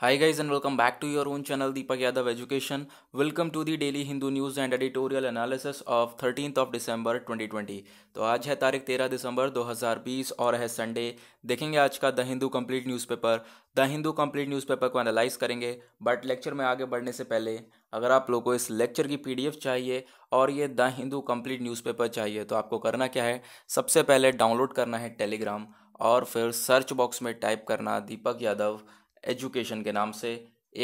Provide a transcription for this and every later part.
Hi guys and welcome back to your own channel Deepak Yadav Education. Welcome to the daily Hindu news and editorial analysis of 13th of December 2020. तो आज है तारीख 13 दिसंबर 2020 और है Sunday देखेंगे आज का the Hindu complete newspaper the Hindu complete newspaper को एनालाइज करेंगे बट लेक्चर में आगे बढ़ने से पहले अगर आप लोगों को इस लेक्चर की पीडीएफ चाहिए और ये द हिंदू कंप्लीट न्यूज़पेपर चाहिए तो आपको करना क्या है सबसे पहले डाउनलोड करना है टेलीग्राम और फिर सर्च बॉक्स में टाइप करना दीपक यादव एजुकेशन के नाम से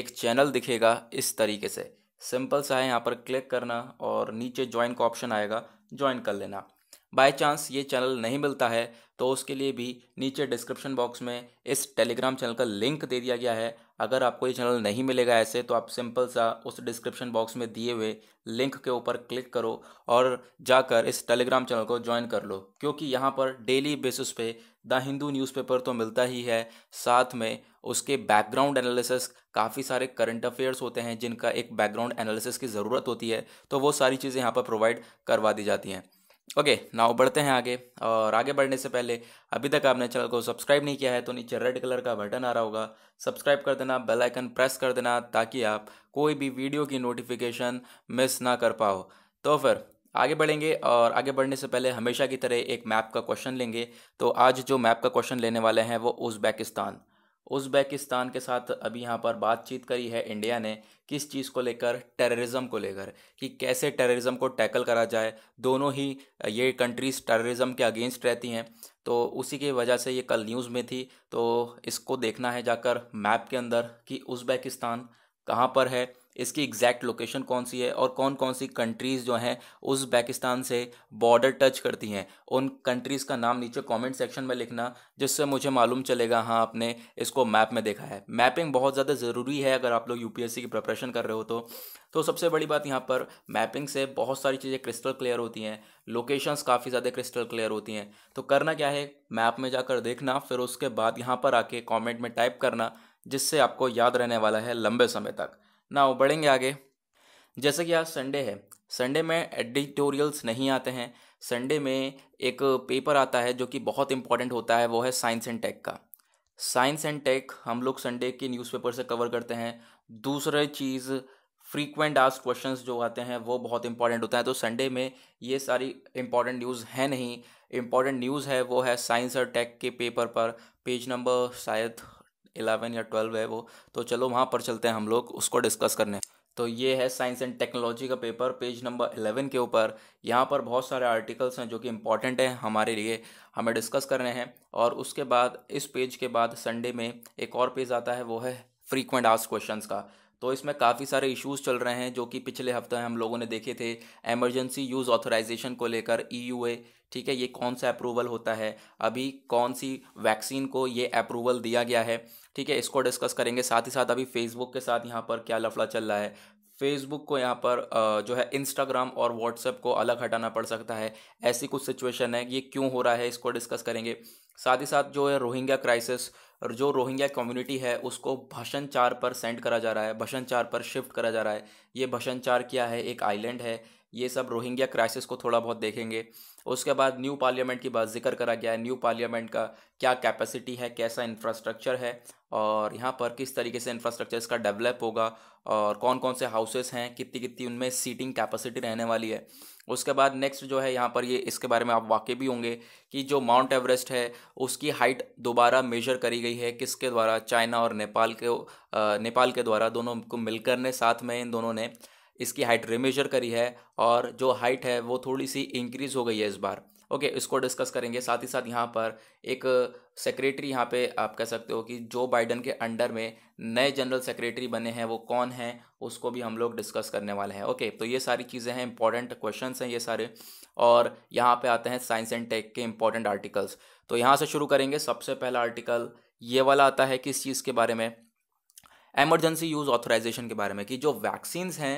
एक चैनल दिखेगा इस तरीके से सिंपल सा है यहाँ पर क्लिक करना और नीचे ज्वाइन का ऑप्शन आएगा ज्वाइन कर लेना बाय चांस ये चैनल नहीं मिलता है तो उसके लिए भी नीचे डिस्क्रिप्शन बॉक्स में इस टेलीग्राम चैनल का लिंक दे दिया गया है अगर आपको ये चैनल नहीं मिलेगा ऐसे तो आप सिंपल सा उस डिस्क्रिप्शन बॉक्स में दिए हुए लिंक के ऊपर क्लिक करो और जाकर इस टेलीग्राम चैनल को ज्वाइन कर लो क्योंकि यहाँ पर डेली बेसिस पे द हिंदू न्यूज़पेपर तो मिलता ही है साथ में उसके बैकग्राउंड एनालिसिस काफ़ी सारे करंट अफेयर्स होते हैं जिनका एक बैकग्राउंड एनालिसिस की ज़रूरत होती है तो वो सारी चीज़ें यहाँ पर प्रोवाइड करवा दी जाती हैं ओके नाउ बढ़ते हैं आगे और आगे बढ़ने से पहले अभी तक आपने चैनल को सब्सक्राइब नहीं किया है तो नीचे रेड कलर का बटन आ रहा होगा सब्सक्राइब कर देना बेल आइकन प्रेस कर देना ताकि आप कोई भी वीडियो की नोटिफिकेशन मिस ना कर पाओ तो फिर आगे बढ़ेंगे और आगे बढ़ने से पहले हमेशा की तरह एक मैप का क्वेश्चन लेंगे तो आज जो मैप का क्वेश्चन लेने वाले हैं वो उज़्बेकिस्तान उज़्बेकिस्तान के साथ अभी यहाँ पर बातचीत करी है इंडिया ने किस चीज़ को लेकर टेररिज्म को लेकर कि कैसे टेररिज्म को टैकल करा जाए दोनों ही ये कंट्रीज़ टेररिज्म के अगेंस्ट रहती हैं तो उसी की वजह से ये कल न्यूज़ में थी तो इसको देखना है जाकर मैप के अंदर कि उज़्बेकिस्तान कहाँ पर है इसकी एग्जैक्ट लोकेशन कौन सी है और कौन कौन सी कंट्रीज़ जो हैं उज़्बेकिस्तान से बॉर्डर टच करती हैं उन कंट्रीज़ का नाम नीचे कमेंट सेक्शन में लिखना जिससे मुझे मालूम चलेगा हाँ आपने इसको मैप में देखा है मैपिंग बहुत ज़्यादा ज़रूरी है अगर आप लोग यू की प्रिपरेशन कर रहे हो तो तो सबसे बड़ी बात यहाँ पर मैपिंग से बहुत सारी चीज़ें क्रिस्टल क्लियर होती हैं लोकेशंस काफ़ी ज़्यादा क्रिस्टल क्लियर होती हैं तो करना क्या है मैप में जाकर देखना फिर उसके बाद यहाँ पर आके कमेंट में टाइप करना जिससे आपको याद रहने वाला है लंबे समय तक ना बढ़ेंगे आगे जैसे कि आज संडे है संडे में एडिटोरियल्स नहीं आते हैं संडे में एक पेपर आता है जो कि बहुत इंपॉर्टेंट होता है वो है साइंस एंड टेक का साइंस एंड टेक हम लोग संडे के न्यूज़पेपर से कवर करते हैं दूसरे चीज़ फ्रीक्वेंट आज क्वेश्चंस जो आते हैं वो बहुत इंपॉर्टेंट होता है तो संडे में ये सारी इंपॉर्टेंट न्यूज़ है नहीं इंपॉर्टेंट न्यूज़ है वो है साइंस और टेक के पेपर पर पेज नंबर शायद इलेवन या ट्वेल्व है वो तो चलो वहाँ पर चलते हैं हम लोग उसको डिस्कस करने तो ये है साइंस एंड टेक्नोलॉजी का पेपर पेज नंबर एलेवन के ऊपर यहाँ पर बहुत सारे आर्टिकल्स हैं जो कि इम्पॉर्टेंट हैं हमारे लिए हमें डिस्कस करने हैं और उसके बाद इस पेज के बाद संडे में एक और पेज आता है वो है फ्रीक्वेंट आस्क क्वेश्चंस का तो इसमें काफ़ी सारे इश्यूज चल रहे हैं जो कि पिछले हफ्ते हम लोगों ने देखे थे एमरजेंसी यूज़ ऑथोराइजेशन को लेकर ई e ठीक है ये कौन सा अप्रूवल होता है अभी कौन सी वैक्सीन को ये अप्रूवल दिया गया है ठीक है इसको डिस्कस करेंगे साथ ही साथ अभी फेसबुक के साथ यहाँ पर क्या लफड़ा चल रहा है फेसबुक को यहाँ पर जो है इंस्टाग्राम और व्हाट्सएप को अलग हटाना पड़ सकता है ऐसी कुछ सिचुएशन है ये क्यों हो रहा है इसको डिस्कस करेंगे साथ ही साथ जो है रोहिंग्या क्राइसिस और जो रोहिंग्या कम्युनिटी है उसको चार पर सेंड करा जा रहा है चार पर शिफ्ट करा जा रहा है ये चार क्या है एक आइलैंड है ये सब रोहिंग्या क्राइसिस को थोड़ा बहुत देखेंगे उसके बाद न्यू पार्लियामेंट की बात जिक्र करा गया है न्यू पार्लियामेंट का क्या कैपेसिटी है कैसा इंफ्रास्ट्रक्चर है और यहाँ पर किस तरीके से इंफ्रास्ट्रक्चर इसका डेवलप होगा और कौन कौन से हाउसेस हैं कितनी कितनी उनमें सीटिंग कैपेसिटी रहने वाली है उसके बाद नेक्स्ट जो है यहाँ पर ये इसके बारे में आप वाकई भी होंगे कि जो माउंट एवरेस्ट है उसकी हाइट दोबारा मेजर करी गई है किसके द्वारा चाइना और नेपाल के नेपाल के द्वारा दोनों को मिलकर ने साथ में इन दोनों ने इसकी हाइट रिमेजर करी है और जो हाइट है वो थोड़ी सी इंक्रीज़ हो गई है इस बार ओके okay, इसको डिस्कस करेंगे साथ ही साथ यहाँ पर एक सेक्रेटरी यहाँ पे आप कह सकते हो कि जो बाइडन के अंडर में नए जनरल सेक्रेटरी बने हैं वो कौन हैं उसको भी हम लोग डिस्कस करने वाले हैं ओके okay, तो ये सारी चीज़ें हैं इंपॉर्टेंट क्वेश्चन हैं ये सारे और यहाँ पे आते हैं साइंस एंड टेक के इंपॉर्टेंट आर्टिकल्स तो यहाँ से शुरू करेंगे सबसे पहला आर्टिकल ये वाला आता है किस चीज़ के बारे में एमरजेंसी यूज़ ऑथोराइजेशन के बारे में कि जो वैक्सीन्स हैं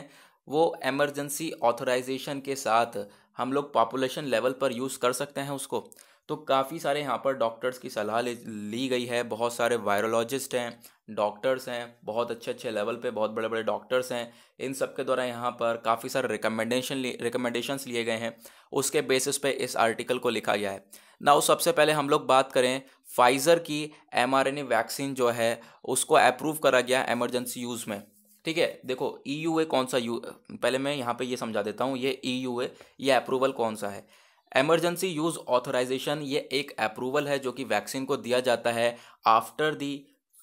वो एमरजेंसी ऑथोराइजेशन के साथ हम लोग पॉपुलेशन लेवल पर यूज़ कर सकते हैं उसको तो काफ़ी सारे यहाँ पर डॉक्टर्स की सलाह ली गई है बहुत सारे वायरोलॉजिस्ट हैं डॉक्टर्स हैं बहुत अच्छे अच्छे लेवल पे बहुत बड़े बड़े डॉक्टर्स हैं इन सब के द्वारा यहाँ पर काफ़ी सारे रिकमेंडेशन रिकमेंडेशंस लिए गए हैं उसके बेसिस पे इस आर्टिकल को लिखा गया है ना सबसे पहले हम लोग बात करें फाइज़र की एम वैक्सीन जो है उसको अप्रूव करा गया एमरजेंसी यूज़ में ठीक है देखो ई यू ए कौन सा यू पहले मैं यहाँ पे ये समझा देता हूँ ये ई यू ए ये अप्रूवल कौन सा है एमरजेंसी यूज ऑथोराइजेशन ये एक अप्रूवल है जो कि वैक्सीन को दिया जाता है after the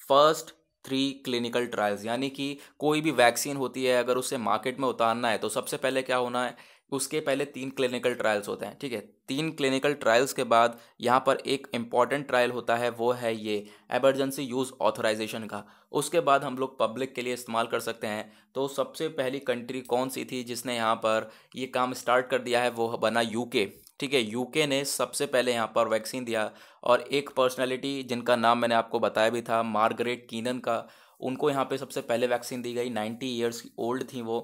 first three clinical trials यानी कि कोई भी वैक्सीन होती है अगर उसे मार्केट में उतारना है तो सबसे पहले क्या होना है उसके पहले तीन क्लिनिकल ट्रायल्स होते हैं ठीक है तीन क्लिनिकल ट्रायल्स के बाद यहाँ पर एक इम्पॉर्टेंट ट्रायल होता है वो है ये एमरजेंसी यूज़ ऑथोराइजेशन का उसके बाद हम लोग पब्लिक के लिए इस्तेमाल कर सकते हैं तो सबसे पहली कंट्री कौन सी थी जिसने यहाँ पर ये काम स्टार्ट कर दिया है वो बना यूके ठीक है यूके ने सबसे पहले यहाँ पर वैक्सीन दिया और एक पर्सनैलिटी जिनका नाम मैंने आपको बताया भी था मार्गरेट कीनन का उनको यहाँ पे सबसे पहले वैक्सीन दी गई नाइन्टी ईयर्स ओल्ड थी वो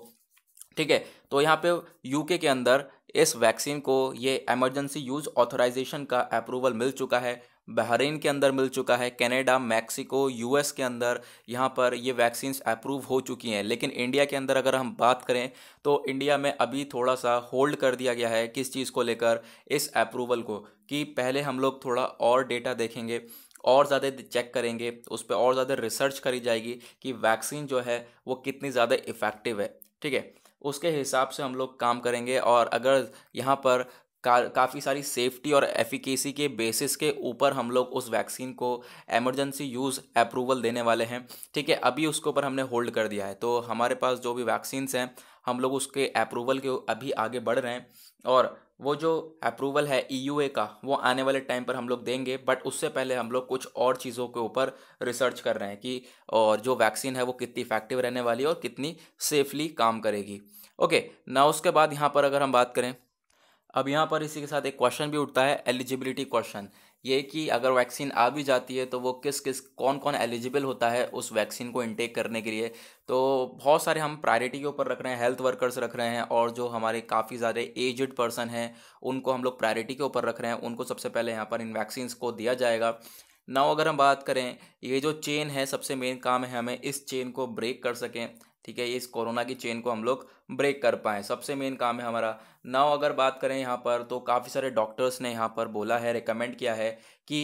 ठीक है तो यहाँ पे यूके के अंदर इस वैक्सीन को ये एमरजेंसी यूज ऑथोराइजेशन का अप्रूवल मिल चुका है बहरीन के अंदर मिल चुका है कनाडा मैक्सिको यूएस के अंदर यहाँ पर ये वैक्सीन अप्रूव हो चुकी हैं लेकिन इंडिया के अंदर अगर हम बात करें तो इंडिया में अभी थोड़ा सा होल्ड कर दिया गया है किस चीज़ को लेकर इस अप्रूवल को कि पहले हम लोग थोड़ा और डेटा देखेंगे और ज़्यादा चेक करेंगे उस पर और ज़्यादा रिसर्च करी जाएगी कि वैक्सीन जो है वो कितनी ज़्यादा इफ़ेक्टिव है ठीक है उसके हिसाब से हम लोग काम करेंगे और अगर यहाँ पर का, काफ़ी सारी सेफ्टी और एफिकेसी के बेसिस के ऊपर हम लोग उस वैक्सीन को एमरजेंसी यूज़ अप्रूवल देने वाले हैं ठीक है अभी उसके ऊपर हमने होल्ड कर दिया है तो हमारे पास जो भी वैक्सीन्स हैं हम लोग उसके अप्रूवल के अभी आगे बढ़ रहे हैं और वो जो अप्रूवल है ई e का वो आने वाले टाइम पर हम लोग देंगे बट उससे पहले हम लोग कुछ और चीज़ों के ऊपर रिसर्च कर रहे हैं कि और जो वैक्सीन है वो कितनी इफेक्टिव रहने वाली है और कितनी सेफली काम करेगी ओके ना उसके बाद यहाँ पर अगर हम बात करें अब यहाँ पर इसी के साथ एक क्वेश्चन भी उठता है एलिजिबिलिटी क्वेश्चन ये कि अगर वैक्सीन आ भी जाती है तो वो किस किस कौन कौन एलिजिबल होता है उस वैक्सीन को इनटेक करने के लिए तो बहुत सारे हम प्रायोरिटी के ऊपर रख रहे हैं हेल्थ वर्कर्स रख रहे हैं और जो हमारे काफ़ी ज़्यादा एजड पर्सन हैं उनको हम लोग प्रायोरिटी के ऊपर रख रहे हैं उनको सबसे पहले यहाँ पर इन वैक्सीन्स को दिया जाएगा नाउ अगर हम बात करें ये जो चेन है सबसे मेन काम है हमें इस चेन को ब्रेक कर सकें ठीक है इस कोरोना की चेन को हम लोग ब्रेक कर पाएँ सबसे मेन काम है हमारा नाव अगर बात करें यहाँ पर तो काफ़ी सारे डॉक्टर्स ने यहाँ पर बोला है रिकमेंड किया है कि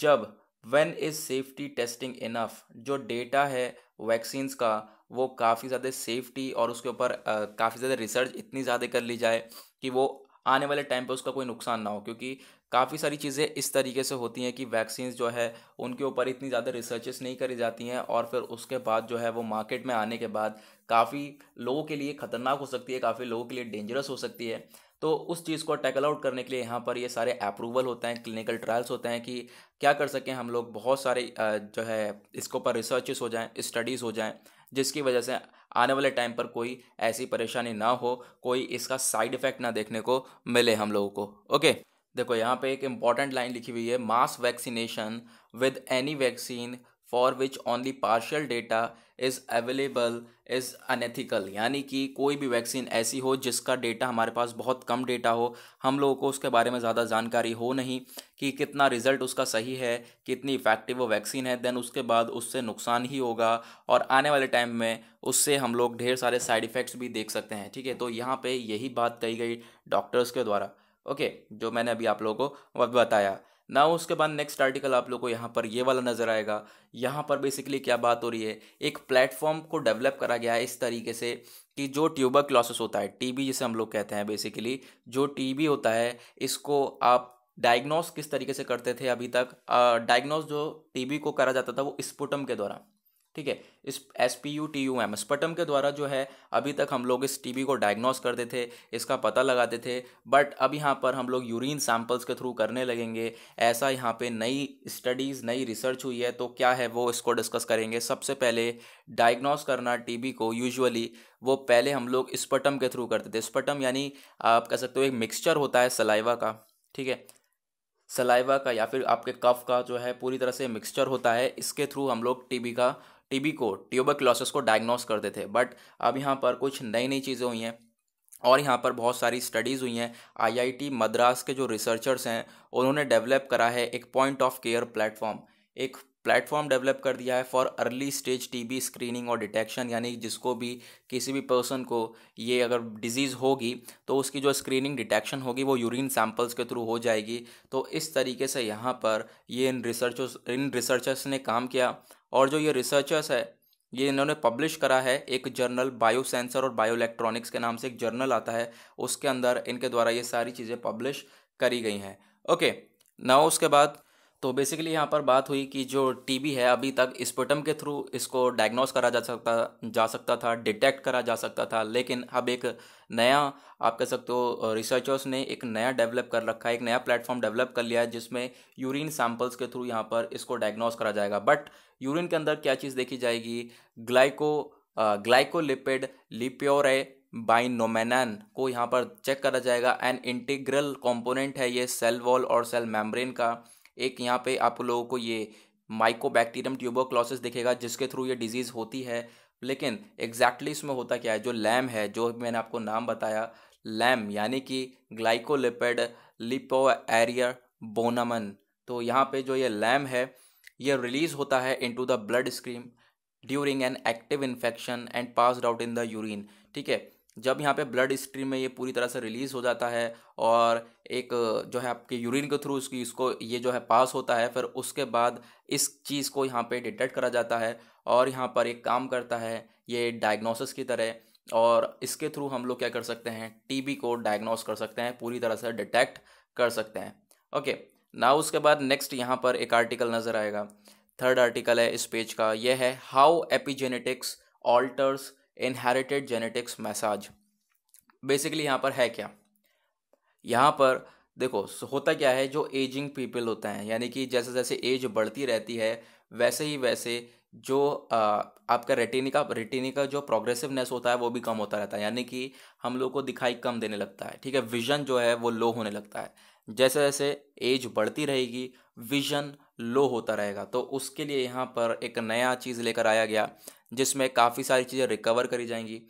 जब when is safety testing enough जो डेटा है वैक्सीन्स का वो काफ़ी ज़्यादा सेफ्टी और उसके ऊपर काफ़ी ज़्यादा रिसर्च इतनी ज़्यादा कर ली जाए कि वो आने वाले टाइम पर उसका कोई नुकसान ना हो क्योंकि काफ़ी सारी चीज़ें इस तरीके से होती हैं कि वैक्सीन्स जो है उनके ऊपर इतनी ज़्यादा रिसर्चेस नहीं करी जाती हैं और फिर उसके बाद जो है वो मार्केट में आने के बाद काफ़ी लोगों के लिए ख़तरनाक हो सकती है काफ़ी लोगों के लिए डेंजरस हो सकती है तो उस चीज़ को टैकल आउट करने के लिए यहाँ पर ये सारे अप्रूवल होते हैं क्लिनिकल ट्रायल्स होते हैं कि क्या कर सकें हम लोग बहुत सारे जो है इसके ऊपर रिसर्चेस हो जाएं स्टडीज़ हो जाएं जिसकी वजह से आने वाले टाइम पर कोई ऐसी परेशानी ना हो कोई इसका साइड इफ़ेक्ट ना देखने को मिले हम लोगों को ओके देखो यहाँ पे एक इम्पॉर्टेंट लाइन लिखी हुई है mass vaccination with any vaccine for which only partial data is available is unethical यानी कि कोई भी वैक्सीन ऐसी हो जिसका डेटा हमारे पास बहुत कम डेटा हो हम लोगों को उसके बारे में ज़्यादा जानकारी हो नहीं कि कितना रिजल्ट उसका सही है कितनी इफ़ेक्टिव वो वैक्सीन है देन उसके बाद उससे नुकसान ही होगा और आने वाले टाइम में उससे हम लोग ढेर सारे साइड इफ़ेक्ट्स भी देख सकते हैं ठीक है तो यहाँ पर यही बात कही गई डॉक्टर्स के द्वारा ओके जो मैंने अभी आप लोगों को बताया ना उसके बाद नेक्स्ट आर्टिकल आप लोग को यहाँ पर ये वाला नज़र आएगा यहाँ पर बेसिकली क्या बात हो रही है एक प्लेटफॉर्म को डेवलप करा गया है इस तरीके से कि जो ट्यूबर क्लॉसिस होता है टीबी जिसे हम लोग कहते हैं बेसिकली जो टीबी होता है इसको आप डायग्नोस किस तरीके से करते थे अभी तक डायग्नोस जो टीबी को करा जाता था वो स्पुटम के द्वारा ठीक है इस S P U T U M sputum के द्वारा जो है अभी तक हम लोग इस टीबी को डायग्नोस करते थे इसका पता लगाते थे बट अब यहाँ पर हम लोग यूरिन सैम्पल्स के थ्रू करने लगेंगे ऐसा यहाँ पे नई स्टडीज़ नई रिसर्च हुई है तो क्या है वो इसको डिस्कस करेंगे सबसे पहले डायग्नोस करना टीबी को यूजुअली वो पहले हम लोग स्पटम के थ्रू करते थे स्पटम यानी आप कह सकते हो एक मिक्सचर होता है सलाइवा का ठीक है सलाइवा का या फिर आपके कफ का जो है पूरी तरह से मिक्सचर होता है इसके थ्रू हम लोग टीबी का टीबी को ट्यूबरक्लोसिस को डायग्नोस करते थे बट अब यहाँ पर कुछ नई नई चीज़ें हुई हैं और यहाँ पर बहुत सारी स्टडीज़ हुई हैं आईआईटी मद्रास के जो रिसर्चर्स हैं उन्होंने डेवलप करा है एक पॉइंट ऑफ केयर प्लेटफॉर्म एक प्लेटफॉर्म डेवलप कर दिया है for early stage TB screening और डिटेक्शन यानी जिसको भी किसी भी पर्सन को ये अगर डिजीज़ होगी तो उसकी जो स्क्रीनिंग डिटेक्शन होगी वो यूरिन सैम्पल्स के थ्रू हो जाएगी तो इस तरीके से यहाँ पर ये इन रिसर्चर्स इन रिसर्चर्स ने काम किया और जो ये रिसर्चर्स है ये इन्होंने पब्लिश करा है एक जर्नल बायो सेंसर और बायो इलेक्ट्रॉनिक्स के नाम से एक जर्नल आता है उसके अंदर इनके द्वारा ये सारी चीज़ें पब्लिश करी गई हैं ओके ना उसके बाद तो बेसिकली यहाँ पर बात हुई कि जो टीबी है अभी तक स्पोटम के थ्रू इसको डायग्नोस करा जा सकता जा सकता था डिटेक्ट करा जा सकता था लेकिन अब एक नया आप कह सकते हो रिसर्चर्स ने एक नया डेवलप कर रखा है एक नया प्लेटफॉर्म डेवलप कर लिया है जिसमें यूरिन सैम्पल्स के थ्रू यहाँ पर इसको डायग्नोस करा जाएगा बट यूरिन के अंदर क्या चीज़ देखी जाएगी ग्लाइको ग्लाइकोलिपिड लिप्योरे बाइनोमेनन को यहाँ पर चेक करा जाएगा एंड इंटीग्रल कंपोनेंट है ये सेल वॉल और सेल मेम्ब्रेन का एक यहाँ पे आप लोगों को ये माइकोबैक्टीरियम ट्यूबरक्लोसिस दिखेगा जिसके थ्रू ये डिजीज़ होती है लेकिन एग्जैक्टली exactly इसमें होता क्या है जो लैम है जो मैंने आपको नाम बताया लैम यानी कि ग्लाइकोलिपेड लिपो एरियर बोनामन तो यहाँ पे जो ये लैम है ये रिलीज होता है into the blood stream during an active infection and passed out in the urine ठीक है जब यहाँ पे ब्लड स्ट्रीम में ये पूरी तरह से रिलीज़ हो जाता है और एक जो है आपके यूरिन के थ्रू उसकी इसको ये जो है पास होता है फिर उसके बाद इस चीज़ को यहाँ पे डिटेक्ट करा जाता है और यहाँ पर एक काम करता है ये डायग्नोसिस की तरह और इसके थ्रू हम लोग क्या कर सकते हैं टीबी को डायग्नोस कर सकते हैं पूरी तरह से डिटेक्ट कर सकते हैं ओके ना उसके बाद नेक्स्ट यहाँ पर एक आर्टिकल नज़र आएगा थर्ड आर्टिकल है इस पेज का यह है how epigenetics alters inherited genetics message basically यहाँ पर है क्या यहाँ पर देखो होता क्या है जो एजिंग पीपल होते हैं यानी कि जैसे जैसे एज बढ़ती रहती है वैसे ही वैसे जो आपका रेटिनिका रेटिनिका जो प्रोग्रेसिवनेस होता है वो भी कम होता रहता है यानी कि हम लोग को दिखाई कम देने लगता है ठीक है विजन जो है वो लो होने लगता है जैसे जैसे एज बढ़ती रहेगी विजन लो होता रहेगा तो उसके लिए यहाँ पर एक नया चीज़ लेकर आया गया जिसमें काफ़ी सारी चीज़ें रिकवर करी जाएंगी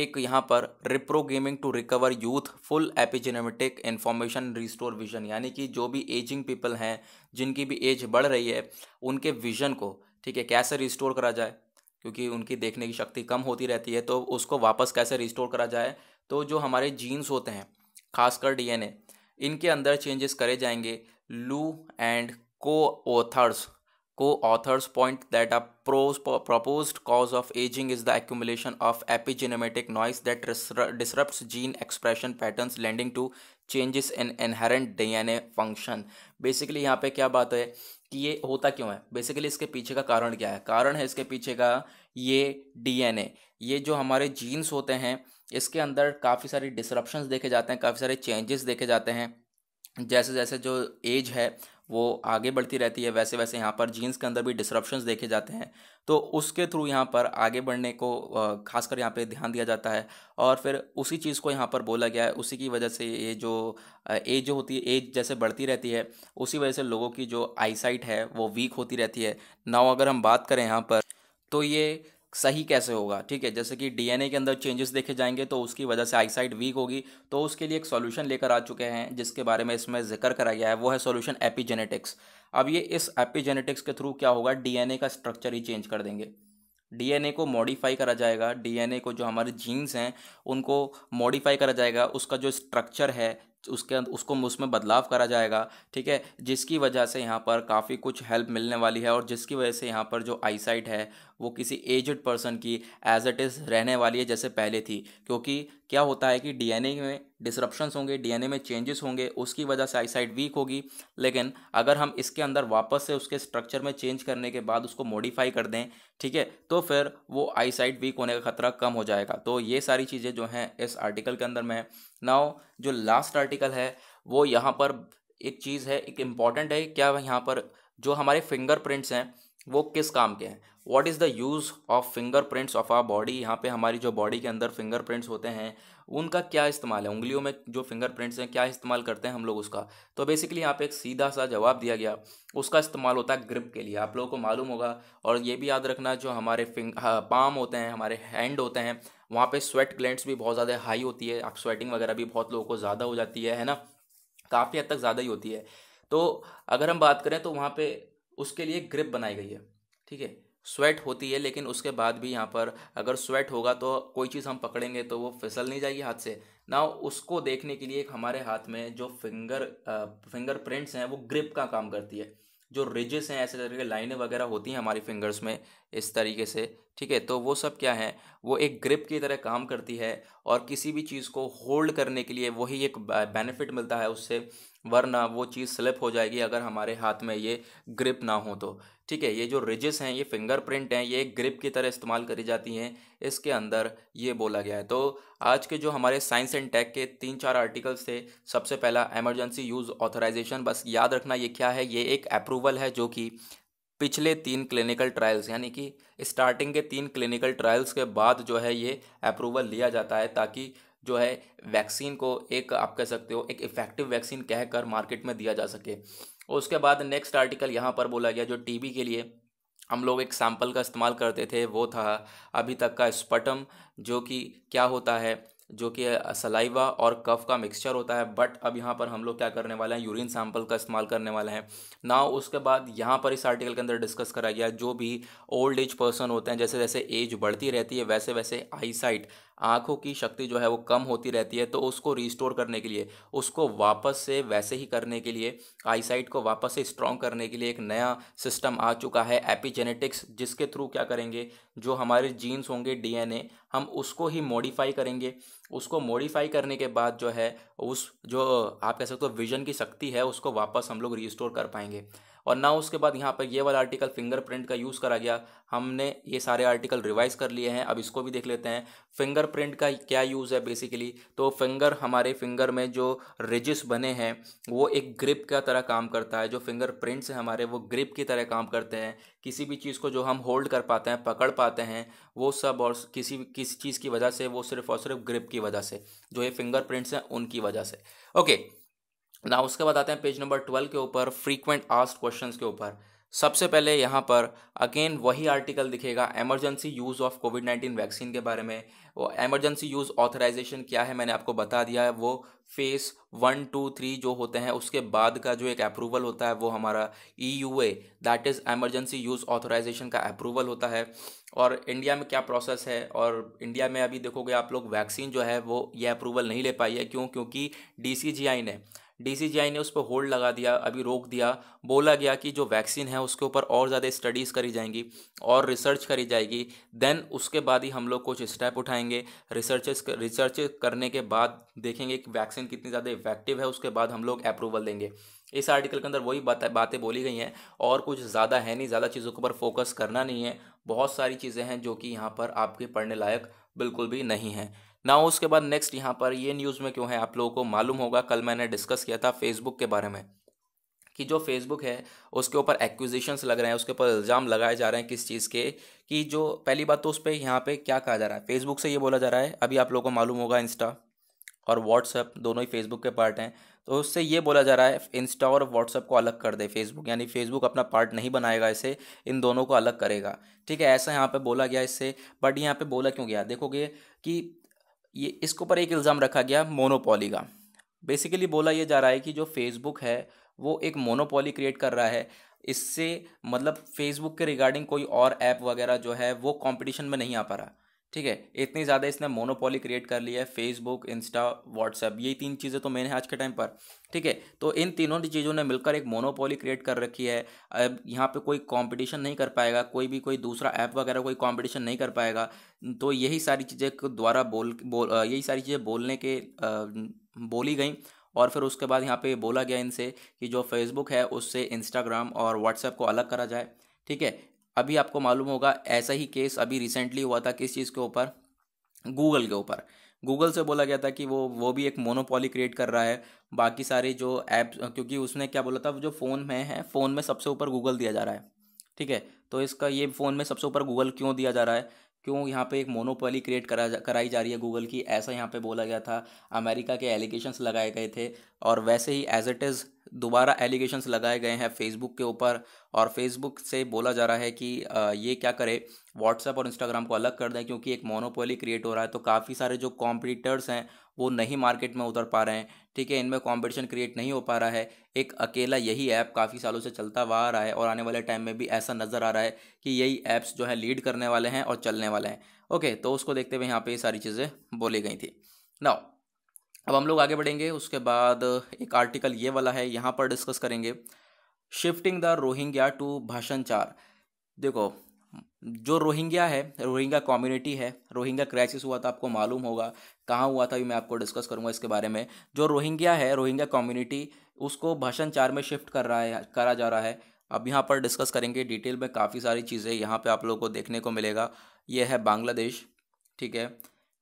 एक यहाँ पर reprogramming to recover youthful epigenetic information restore vision यानी कि जो भी एजिंग पीपल हैं जिनकी भी एज बढ़ रही है उनके विजन को ठीक है कैसे रिस्टोर करा जाए क्योंकि उनकी देखने की शक्ति कम होती रहती है तो उसको वापस कैसे रिस्टोर करा जाए तो जो हमारे जीन्स होते हैं खासकर डीएनए इनके अंदर चेंजेस करे जाएंगे लू एंड को ओथर्स को authors point that a pro propose cause of ageing is the accumulation of epigenetic noise that disrupt gene expression pattern landing to changes in inherent D N A function basically यहाँ पे क्या बात है कि ये होता क्यों है बेसिकली इसके पीछे का कारण क्या है कारण है इसके पीछे का ये डी एन ए ये जो हमारे जीन्स होते हैं इसके अंदर काफ़ी सारे डिसरप्शन देखे जाते हैं काफ़ी सारे चेंजेस देखे जाते हैं जैसे जैसे जो एज है वो आगे बढ़ती रहती है वैसे वैसे यहाँ पर जीन्स के अंदर भी डिसरप्शन देखे जाते हैं तो उसके थ्रू यहाँ पर आगे बढ़ने को खासकर यहाँ पे ध्यान दिया जाता है और फिर उसी चीज़ को यहाँ पर बोला गया है उसी की वजह से ये जो एज जो होती है एज जैसे बढ़ती रहती है उसी वजह से लोगों की जो आईसाइट है वो वीक होती रहती है नाव अगर हम बात करें यहाँ पर तो ये सही कैसे होगा ठीक है जैसे कि डीएनए के अंदर चेंजेस देखे जाएंगे तो उसकी वजह से आईसाइट वीक होगी तो उसके लिए एक सॉल्यूशन लेकर आ चुके हैं जिसके बारे में इसमें जिक्र करा गया है वो है सॉल्यूशन एपिजेनेटिक्स अब ये इस एपिजेनेटिक्स के थ्रू क्या होगा डीएनए का स्ट्रक्चर ही चेंज कर देंगे डीएनए को मॉडिफाई करा जाएगा डीएनए को जो हमारे जीन्स हैं उनको मॉडिफाई करा जाएगा उसका जो स्ट्रक्चर है उसके उसको उसमें बदलाव करा जाएगा ठीक है जिसकी वजह से यहाँ पर काफ़ी कुछ हेल्प मिलने वाली है और जिसकी वजह से यहाँ पर जो आईसाइट है वो किसी एजड पर्सन की एज इट इज़ रहने वाली है जैसे पहले थी क्योंकि क्या होता है कि डीएनए में डिसरप्शंस होंगे डीएनए में चेंजेस होंगे उसकी वजह से आई साइड वीक होगी लेकिन अगर हम इसके अंदर वापस से उसके स्ट्रक्चर में चेंज करने के बाद उसको मॉडिफाई कर दें ठीक है तो फिर वो आई साइड वीक होने का खतरा कम हो जाएगा तो ये सारी चीज़ें जो हैं इस आर्टिकल के अंदर में है नाउ जो लास्ट आर्टिकल है वो यहाँ पर एक चीज़ है एक इम्पॉर्टेंट है क्या यहाँ पर जो हमारे फिंगरप्रिंट्स हैं वो किस काम के हैं what is the use of fingerprints of our body यहाँ पे हमारी जो बॉडी के अंदर फिंगरप्रिंट्स होते हैं उनका क्या इस्तेमाल है उंगलियों में जो फिंगरप्रिंट्स हैं क्या इस्तेमाल करते हैं हम लोग उसका तो बेसिकली यहाँ पे एक सीधा सा जवाब दिया गया उसका इस्तेमाल होता है ग्रिप के लिए आप लोगों को मालूम होगा और ये भी याद रखना जो हमारे फिंग पाम हाँ, होते हैं हमारे हैंड होते हैं वहाँ पे स्वेट ग्लैंड्स भी बहुत ज़्यादा हाई होती है आप स्वेटिंग वगैरह भी बहुत लोगों को ज़्यादा हो जाती है है ना काफ़ी हद तक ज़्यादा ही होती है तो अगर हम बात करें तो वहाँ पे उसके लिए ग्रिप बनाई गई है ठीक है स्वेट होती है लेकिन उसके बाद भी यहाँ पर अगर स्वेट होगा तो कोई चीज़ हम पकड़ेंगे तो वो फिसल नहीं जाएगी हाथ से ना उसको देखने के लिए एक हमारे हाथ में जो फिंगर फिंगर प्रिंट्स हैं वो ग्रिप का काम करती है जो रिजेस हैं ऐसे तरह के लाइनें वगैरह होती हैं हमारी फिंगर्स में इस तरीके से ठीक है तो वो सब क्या है वो एक ग्रिप की तरह काम करती है और किसी भी चीज़ को होल्ड करने के लिए वही एक बेनिफिट मिलता है उससे वरना वो चीज़ स्लिप हो जाएगी अगर हमारे हाथ में ये ग्रिप ना हो तो ठीक है ये जो रिजेस हैं ये फिंगरप्रिंट हैं ये एक ग्रिप की तरह इस्तेमाल करी जाती हैं इसके अंदर ये बोला गया है तो आज के जो हमारे साइंस एंड टेक के तीन चार आर्टिकल्स थे सबसे पहला एमरजेंसी यूज़ ऑथराइजेशन बस याद रखना ये क्या है ये एक अप्रूवल है जो कि पिछले तीन क्लिनिकल ट्रायल्स यानी कि स्टार्टिंग के तीन क्लिनिकल ट्रायल्स के बाद जो है ये अप्रूवल लिया जाता है ताकि जो है वैक्सीन को एक आप कह सकते हो एक इफ़ेक्टिव वैक्सीन कहकर मार्केट में दिया जा सके उसके बाद नेक्स्ट आर्टिकल यहाँ पर बोला गया जो टीबी के लिए हम लोग एक सैंपल का इस्तेमाल करते थे वो था अभी तक का स्पटम जो कि क्या होता है जो कि सलाइवा और कफ का मिक्सचर होता है बट अब यहाँ पर हम लोग क्या करने वाले हैं यूरिन सैम्पल का इस्तेमाल करने वाले हैं ना उसके बाद यहाँ पर इस आर्टिकल के अंदर डिस्कस करा गया जो भी ओल्ड एज पर्सन होते हैं जैसे जैसे एज बढ़ती रहती है वैसे वैसे आईसाइट आँखों की शक्ति जो है वो कम होती रहती है तो उसको रिस्टोर करने के लिए उसको वापस से वैसे ही करने के लिए आईसाइट को वापस से स्ट्रॉन्ग करने के लिए एक नया सिस्टम आ चुका है एपीजेनेटिक्स जिसके थ्रू क्या करेंगे जो हमारे जीन्स होंगे डीएनए हम उसको ही मॉडिफाई करेंगे उसको मॉडिफाई करने के बाद जो है उस जो आप कह सकते हो विजन की शक्ति है उसको वापस हम लोग रिस्टोर कर पाएंगे और ना उसके बाद यहाँ पर ये वाला आर्टिकल फिंगरप्रिंट का यूज़ करा गया हमने ये सारे आर्टिकल रिवाइज कर लिए हैं अब इसको भी देख लेते हैं फिंगरप्रिंट का क्या यूज़ है बेसिकली तो फिंगर हमारे फिंगर में जो रिजिस बने हैं वो एक ग्रिप का तरह काम करता है जो फिंगर प्रिंट्स हैं हमारे वो ग्रिप की तरह काम करते हैं किसी भी चीज़ को जो हम होल्ड कर पाते हैं पकड़ पाते हैं वो सब और किसी किसी चीज़ की वजह से वो सिर्फ और सिर्फ ग्रिप की वजह से जो ये फिंगर प्रिंट्स हैं उनकी वजह से ओके okay. ना उसके बाद आते हैं पेज नंबर ट्वेल्व के ऊपर फ्रीक्वेंट आस्ट क्वेश्चन के ऊपर सबसे पहले यहाँ पर अगेन वही आर्टिकल दिखेगा emergency use of COVID nineteen vaccine के बारे में वो एमरजेंसी यूज़ ऑथराइजेशन क्या है मैंने आपको बता दिया है वो फेस वन टू थ्री जो होते हैं उसके बाद का जो एक अप्रूवल होता है वो हमारा E U A that is emergency use authorisation का अप्रूवल होता है और इंडिया में क्या प्रोसेस है और इंडिया में अभी देखोगे आप लोग वैक्सीन जो है वो ये अप्रूवल नहीं ले पाई है क्यों क्योंकि डी सी जी आई ने डीसीजीआई ने उस पर होल्ड लगा दिया अभी रोक दिया बोला गया कि जो वैक्सीन है उसके ऊपर और ज़्यादा स्टडीज़ करी जाएंगी और रिसर्च करी जाएगी देन उसके बाद ही हम लोग कुछ स्टेप उठाएंगे रिसर्चेस रिसर्च करने के बाद देखेंगे कि वैक्सीन कितनी ज़्यादा इफेक्टिव है उसके बाद हम लोग अप्रूवल देंगे इस आर्टिकल के अंदर वही बातें बातें बोली गई हैं और कुछ ज़्यादा है नहीं ज़्यादा चीज़ों के ऊपर फोकस करना नहीं है बहुत सारी चीज़ें हैं जो कि यहाँ पर आपके पढ़ने लायक बिल्कुल भी नहीं हैं ना उसके बाद नेक्स्ट यहाँ पर ये न्यूज़ में क्यों है आप लोगों को मालूम होगा कल मैंने डिस्कस किया था फेसबुक के बारे में कि जो फेसबुक है उसके ऊपर एक्विजिशंस लग रहे हैं उसके ऊपर इल्ज़ाम लगाए जा रहे हैं किस चीज़ के कि जो पहली बात तो उस पर यहाँ पे क्या कहा जा रहा है फेसबुक से ये बोला जा रहा है अभी आप लोगों को मालूम होगा इंस्टा और व्हाट्सएप दोनों ही फेसबुक के पार्ट हैं तो उससे ये बोला जा रहा है इंस्टा और व्हाट्सएप को अलग कर दे फेसबुक यानी फेसबुक अपना पार्ट नहीं बनाएगा इसे इन दोनों को अलग करेगा ठीक है ऐसा यहाँ पे बोला गया इससे बट यहाँ पे बोला क्यों गया देखोगे कि ये इसके ऊपर एक इल्ज़ाम रखा गया मोनोपोली का बेसिकली बोला यह जा रहा है कि जो फेसबुक है वो एक मोनोपोली क्रिएट कर रहा है इससे मतलब फेसबुक के रिगार्डिंग कोई और ऐप वगैरह जो है वो कंपटीशन में नहीं आ पा रहा ठीक है इतनी ज़्यादा इसने मोनोपोली क्रिएट कर लिया है फेसबुक इंस्टा व्हाट्सएप ये तीन चीज़ें तो मेन है आज के टाइम पर ठीक है तो इन तीनों चीज़ों ने मिलकर एक मोनोपोली क्रिएट कर रखी है अब यहाँ पे कोई कंपटीशन नहीं कर पाएगा कोई भी कोई दूसरा ऐप वगैरह कोई कंपटीशन नहीं कर पाएगा तो यही सारी चीज़ें द्वारा बोल बोल यही सारी चीज़ें बोलने के बोली गई और फिर उसके बाद यहाँ पे बोला गया इनसे कि जो फेसबुक है उससे इंस्टाग्राम और व्हाट्सएप को अलग करा जाए ठीक है अभी आपको मालूम होगा ऐसा ही केस अभी रिसेंटली हुआ था किस चीज़ के ऊपर गूगल के ऊपर गूगल से बोला गया था कि वो वो भी एक मोनोपॉली क्रिएट कर रहा है बाकी सारे जो ऐप्स क्योंकि उसने क्या बोला था जो फ़ोन में है फ़ोन में सबसे ऊपर गूगल दिया जा रहा है ठीक है तो इसका ये फ़ोन में सबसे ऊपर गूगल क्यों दिया जा रहा है क्यों यहाँ पे एक मोनोपोली क्रिएट करा जा कराई जा रही है गूगल की ऐसा यहाँ पे बोला गया था अमेरिका के एलिगेशंस लगाए गए थे और वैसे ही एज इट इज़ दोबारा एलिगेशंस लगाए गए हैं फेसबुक के ऊपर और फेसबुक से बोला जा रहा है कि ये क्या करे व्हाट्सएप और इंस्टाग्राम को अलग कर दें क्योंकि एक मोनोपोली क्रिएट हो रहा है तो काफ़ी सारे जो कॉम्पिटिटर्स हैं वो नहीं मार्केट में उतर पा रहे हैं ठीक है इनमें कंपटीशन क्रिएट नहीं हो पा रहा है एक अकेला यही ऐप काफ़ी सालों से चलता हुआ आ रहा है और आने वाले टाइम में भी ऐसा नज़र आ रहा है कि यही ऐप्स जो है लीड करने वाले हैं और चलने वाले हैं ओके तो उसको देखते हुए यहाँ पर ये सारी चीज़ें बोली गई थी नाउ अब हम लोग आगे बढ़ेंगे उसके बाद एक आर्टिकल ये वाला है यहाँ पर डिस्कस करेंगे शिफ्टिंग द रोहिंग्या टू भाषण चार देखो जो रोहिंग्या है रोहिंग्या कम्युनिटी है रोहिंग्या क्राइसिस हुआ था आपको मालूम होगा कहाँ हुआ था ये मैं आपको डिस्कस करूँगा इसके बारे में जो रोहिंग्या है रोहिंग्या कम्युनिटी उसको भाषण चार में शिफ्ट कर रहा है करा जा रहा है अब यहाँ पर डिस्कस करेंगे डिटेल में काफ़ी सारी चीज़ें यहाँ पर आप लोगों को देखने को मिलेगा यह है बांग्लादेश ठीक है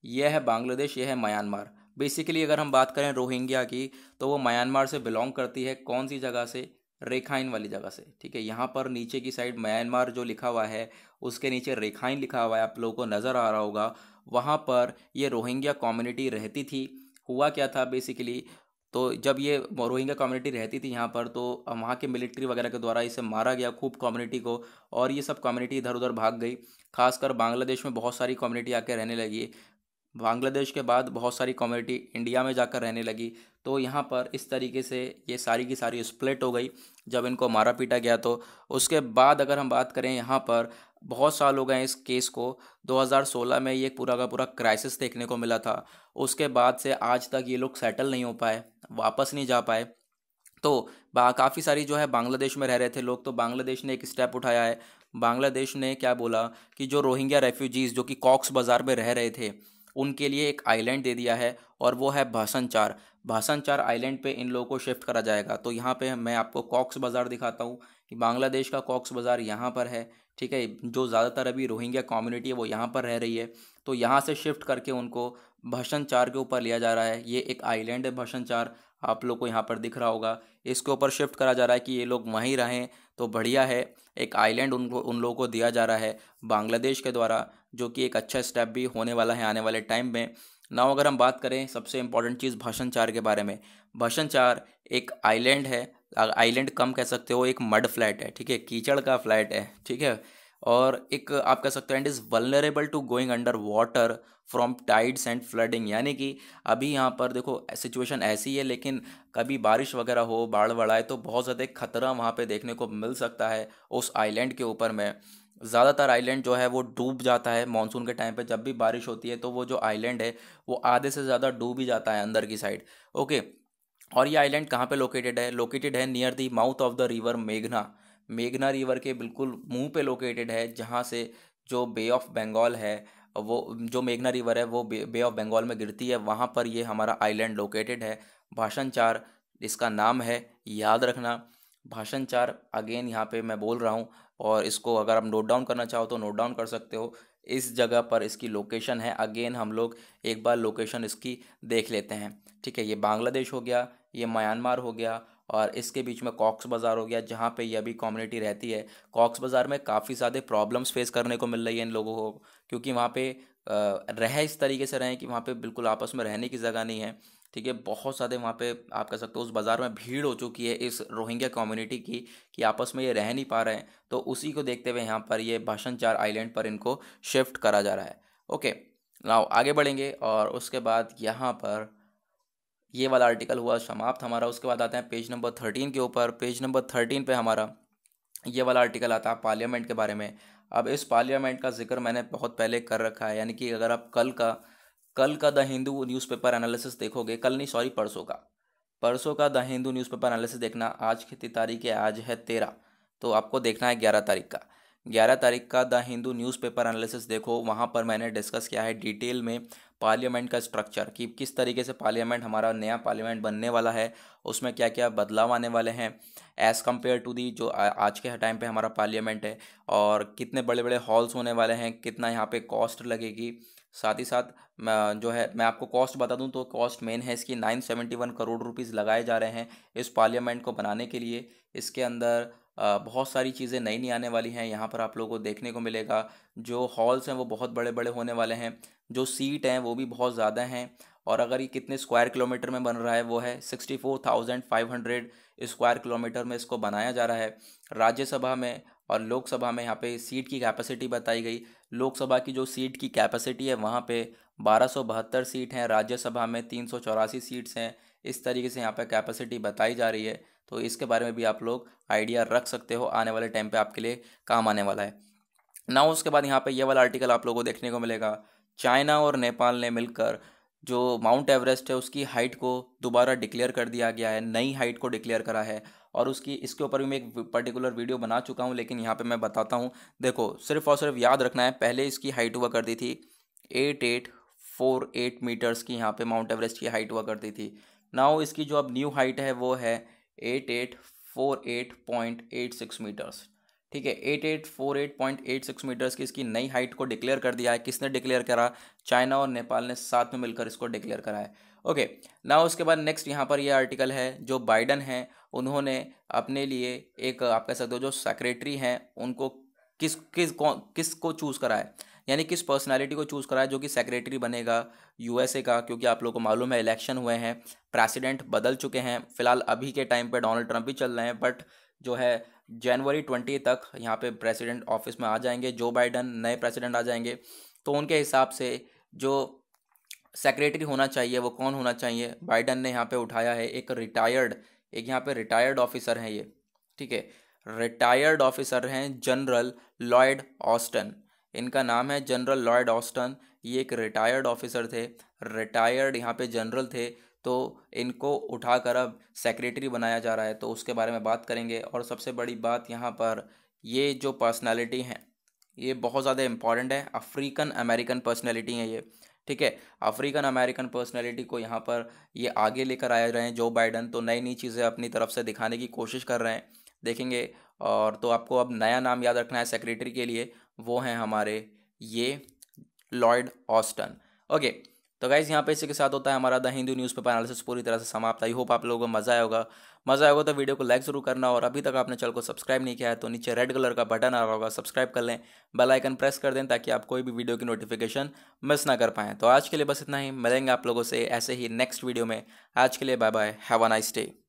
यह है बांग्लादेश यह है म्यांमार बेसिकली अगर हम बात करें रोहिंग्या की तो वो म्यांमार से बिलोंग करती है कौन सी जगह से रेखाइन वाली जगह से ठीक है यहाँ पर नीचे की साइड म्यांमार जो लिखा हुआ है उसके नीचे रेखाइन लिखा हुआ है आप लोगों को नज़र आ रहा होगा वहाँ पर ये रोहिंग्या कम्युनिटी रहती थी हुआ क्या था बेसिकली तो जब ये रोहिंग्या कम्युनिटी रहती थी यहाँ पर तो वहाँ के मिलिट्री वगैरह के द्वारा इसे मारा गया खूब कम्युनिटी को और ये सब कम्युनिटी इधर उधर भाग गई खासकर बांग्लादेश में बहुत सारी कम्युनिटी आके रहने लगी बांग्लादेश के बाद बहुत सारी कम्युनिटी इंडिया में जाकर रहने लगी तो यहाँ पर इस तरीके से ये सारी की सारी स्प्लिट हो गई जब इनको मारा पीटा गया तो उसके बाद अगर हम बात करें यहाँ पर बहुत साल हो गए इस केस को 2016 में ये पूरा का पूरा क्राइसिस देखने को मिला था उसके बाद से आज तक ये लोग सेटल नहीं हो पाए वापस नहीं जा पाए तो काफ़ी सारी जो है बांग्लादेश में रह रहे थे लोग तो बांग्लादेश ने एक स्टेप उठाया है बांग्लादेश ने क्या बोला कि जो रोहिंग्या रेफ्यूजीज़ जो कि कॉक्स बाज़ार में रह रहे थे उनके लिए एक आइलैंड दे दिया है और वो है भाषणचार चार आइलैंड पे इन लोगों को शिफ्ट करा जाएगा तो यहाँ पे मैं आपको कॉक्स बाज़ार दिखाता हूँ कि बांग्लादेश का कॉक्स बाज़ार यहाँ पर है ठीक है जो ज़्यादातर अभी रोहिंग्या कम्युनिटी है वो यहाँ पर रह रही है तो यहाँ से शिफ्ट करके उनको चार के ऊपर लिया जा रहा है ये एक आइलैंड है चार आप लोग को यहाँ पर दिख रहा होगा इसके ऊपर शिफ्ट करा जा रहा है कि ये लोग वहीं रहें तो बढ़िया है एक आइलैंड उनको उन लोगों को दिया जा रहा है बांग्लादेश के द्वारा जो कि एक अच्छा स्टेप भी होने वाला है आने वाले टाइम में ना अगर हम बात करें सबसे इम्पॉर्टेंट चीज़ चार के बारे में चार एक आइलैंड है आइलैंड कम कह सकते हो एक मड फ्लैट है ठीक है कीचड़ का फ्लैट है ठीक है और एक आप कह सकते हो and is vulnerable to going under water from tides and flooding यानी कि अभी यहाँ पर देखो सिचुएशन ऐसी है लेकिन कभी बारिश वगैरह हो बाढ़ बाढ़ आए तो बहुत ज़्यादा खतरा वहाँ पे देखने को मिल सकता है उस आइलैंड के ऊपर में ज़्यादातर आइलैंड जो है वो डूब जाता है मानसून के टाइम पे जब भी बारिश होती है तो वो जो आइलैंड है वो आधे से ज़्यादा डूब ही जाता है अंदर की साइड ओके और ये आइलैंड कहाँ पे लोकेटेड है लोकेटेड है near the mouth of the river मेघना मेघना रिवर के बिल्कुल मुंह पे लोकेटेड है जहाँ से जो बे ऑफ बंगाल है वो जो मेघना रिवर है वो बे ऑफ बंगाल में गिरती है वहाँ पर ये हमारा आइलैंड लोकेटेड है भाषण चार इसका नाम है याद रखना भाषण चार अगेन यहाँ पे मैं बोल रहा हूँ और इसको अगर आप नोट डाउन करना चाहो तो नोट डाउन कर सकते हो इस जगह पर इसकी लोकेशन है अगेन हम लोग एक बार लोकेशन इसकी देख लेते हैं ठीक है ये बांग्लादेश हो गया ये म्यांमार हो गया और इसके बीच में कॉक्स बाज़ार हो गया जहाँ पे ये अभी कम्युनिटी रहती है कॉक्स बाज़ार में काफ़ी सारे प्रॉब्लम्स फेस करने को मिल रही है इन लोगों को क्योंकि वहाँ पे रह इस तरीके से रहें कि वहाँ पे बिल्कुल आपस में रहने की जगह नहीं है ठीक है बहुत सारे वहाँ पे आप कह सकते हो उस बाज़ार में भीड़ हो चुकी है इस रोहिंग्या कम्युनिटी की कि आपस में ये रह नहीं पा रहे हैं तो उसी को देखते हुए यहाँ पर ये भाषणचार आइलैंड पर इनको शिफ्ट करा जा रहा है ओके लाओ आगे बढ़ेंगे और उसके बाद यहाँ पर ये वाला आर्टिकल हुआ समाप्त हमारा उसके बाद आते हैं पेज नंबर थर्टीन के ऊपर पेज नंबर थर्टीन पे हमारा ये वाला आर्टिकल आता है पार्लियामेंट के बारे में अब इस पार्लियामेंट का जिक्र मैंने बहुत पहले कर रखा है यानी कि अगर आप कल का कल का द हिंदू न्यूज़पेपर एनालिसिस देखोगे कल नहीं सॉरी परसों का परसों का द हिंदू न्यूज़पेपर एनालिसिस देखना आज की तारीख है आज है तेरह तो आपको देखना है ग्यारह तारीख का ग्यारह तारीख का द हिंदू न्यूज़पेपर एनालिसिस देखो वहाँ पर मैंने डिस्कस किया है डिटेल में पार्लियामेंट का स्ट्रक्चर कि किस तरीके से पार्लियामेंट हमारा नया पार्लियामेंट बनने वाला है उसमें क्या क्या बदलाव आने वाले हैं एज़ कम्पेयर टू दी जो आज के टाइम पे हमारा पार्लियामेंट है और कितने बड़े बड़े हॉल्स होने वाले हैं कितना यहाँ पे कॉस्ट लगेगी साथ ही साथ जो है मैं आपको कॉस्ट बता दूं तो कॉस्ट मेन है इसकी nine seventy one crore rupees लगाए जा रहे हैं इस पार्लियामेंट को बनाने के लिए इसके अंदर बहुत सारी चीज़ें नई नई आने वाली हैं यहाँ पर आप लोगों को देखने को मिलेगा जो हॉल्स हैं वो बहुत बड़े बड़े होने वाले हैं जो सीट हैं वो भी बहुत ज़्यादा हैं और अगर ये कितने स्क्वायर किलोमीटर में बन रहा है वो है sixty four thousand five hundred square kilometre में इसको बनाया जा रहा है राज्यसभा में और लोकसभा में यहाँ पे सीट की कैपेसिटी बताई गई लोकसभा की जो सीट की कैपेसिटी है वहाँ पे बारह सौ बहत्तर सीट हैं राज्यसभा में तीन सौ चौरासी सीट्स हैं इस तरीके से यहाँ पे कैपेसिटी बताई जा रही है तो इसके बारे में भी आप लोग आइडिया रख सकते हो आने वाले टाइम पे आपके लिए काम आने वाला है ना उसके बाद यहाँ पे यह वाला आर्टिकल आप लोगों को देखने को मिलेगा चाइना और नेपाल ने मिलकर जो माउंट एवरेस्ट है उसकी हाइट को दोबारा डिक्लेयर कर दिया गया है नई हाइट को डिक्लेयर करा है और उसकी इसके ऊपर भी मैं एक पर्टिकुलर वीडियो बना चुका हूँ लेकिन यहाँ पे मैं बताता हूँ देखो सिर्फ और सिर्फ याद रखना है पहले इसकी हाइट हुआ करती थी eight eight four eight metres की यहाँ पे माउंट एवरेस्ट की हाइट हुआ करती थी नाउ इसकी जो अब न्यू हाइट है वो है eight eight four eight point eight six metres ठीक है eight eight four eight point eight six metres की इसकी नई हाइट को डिक्लेयर कर दिया है किसने डिक्लेयर करा चाइना और नेपाल ने साथ में मिलकर इसको डिक्लेयर करा है ओके ना उसके बाद नेक्स्ट यहाँ पर यह आर्टिकल है जो बाइडन हैं उन्होंने अपने लिए एक आप कह सकते हो जो सेक्रेटरी हैं उनको किस किस कौन किस को चूज़ करा है यानी किस पर्सनालिटी को चूज़ करा है जो कि सेक्रेटरी बनेगा यूएसए का क्योंकि आप लोगों को मालूम है इलेक्शन हुए हैं प्रेसिडेंट बदल चुके हैं फिलहाल अभी के टाइम पर डोनाल्ड ट्रंप भी चल रहे हैं बट जो है जनवरी ट्वेंटी तक यहाँ पे प्रेसिडेंट ऑफिस में आ जाएंगे जो बाइडन नए प्रेसिडेंट आ जाएंगे तो उनके हिसाब से जो सेक्रेटरी होना चाहिए वो कौन होना चाहिए बाइडन ने यहाँ पे उठाया है एक रिटायर्ड एक यहाँ पे रिटायर्ड ऑफिसर हैं ये ठीक है रिटायर्ड ऑफिसर हैं जनरल लॉयड ऑस्टन इनका नाम है जनरल लॉयड ऑस्टन ये एक रिटायर्ड ऑफिसर थे रिटायर्ड यहाँ पे जनरल थे तो इनको उठाकर अब सेक्रेटरी बनाया जा रहा है तो उसके बारे में बात करेंगे और सबसे बड़ी बात यहाँ पर ये जो पर्सनालिटी हैं ये बहुत ज़्यादा इम्पॉर्टेंट है अफ्रीकन अमेरिकन पर्सनैलिटी हैं ये ठीक है अफ्रीकन अमेरिकन पर्सनैलिटी को यहाँ पर ये आगे लेकर आए रहे हैं जो बाइडन तो नई नई चीज़ें अपनी तरफ से दिखाने की कोशिश कर रहे हैं देखेंगे और तो आपको अब नया नाम याद रखना है सेक्रेटरी के लिए वो हैं हमारे ये लॉयड ऑस्टन ओके तो गाइज यहाँ पे इसी के साथ होता है हमारा the Hindu newspaper analysis पूरी तरह से समाप्त आई होप आप लोगों को मज़ा आएगा मज़ा आएगा तो वीडियो को लाइक जरूर करना और अभी तक आपने चैनल को सब्सक्राइब नहीं किया है तो नीचे रेड कलर का बटन आ रहा होगा सब्सक्राइब कर लें बेल आइकन प्रेस कर दें ताकि आप कोई भी वीडियो की नोटिफिकेशन मिस ना कर पाएँ तो आज के लिए बस इतना ही मिलेंगे आप लोगों से ऐसे ही नेक्स्ट वीडियो में आज के लिए bye bye have a nice day